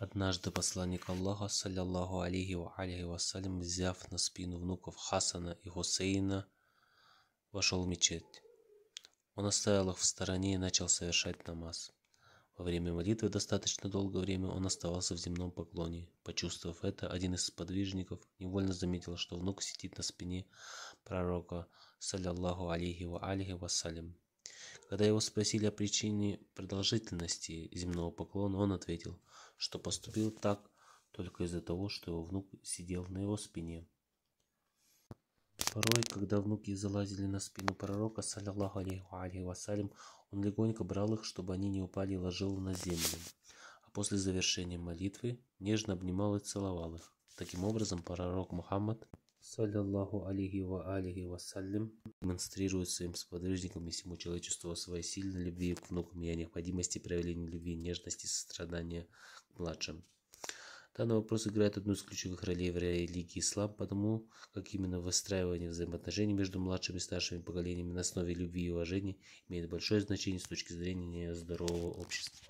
Однажды посланник Аллаха, саллиллаху алейхи ва алейхи вассалям, взяв на спину внуков Хасана и Хусейна, вошел в мечеть. Он оставил их в стороне и начал совершать намаз. Во время молитвы достаточно долгое время он оставался в земном поклоне. Почувствовав это, один из сподвижников невольно заметил, что внук сидит на спине пророка, саллиллаху алейхи ва алейхи вассалям. Когда его спросили о причине продолжительности земного поклона, он ответил, что поступил так только из-за того, что его внук сидел на его спине. Порой, когда внуки залазили на спину пророка, саллиллаху алейхи вассалям, он легонько брал их, чтобы они не упали и ложил на землю. А после завершения молитвы нежно обнимал и целовал их. Таким образом, пророк Мухаммад саллиллаху алейхи ва алейхи вассалям, демонстрирует своим сподвижникам и всему человечеству о своей сильной любви к внукам и о необходимости проявления любви, нежности, сострадания к младшим. Данный вопрос играет одну из ключевых ролей в религии ислам, потому как именно выстраивание взаимоотношений между младшими и старшими поколениями на основе любви и уважения имеет большое значение с точки зрения здорового общества.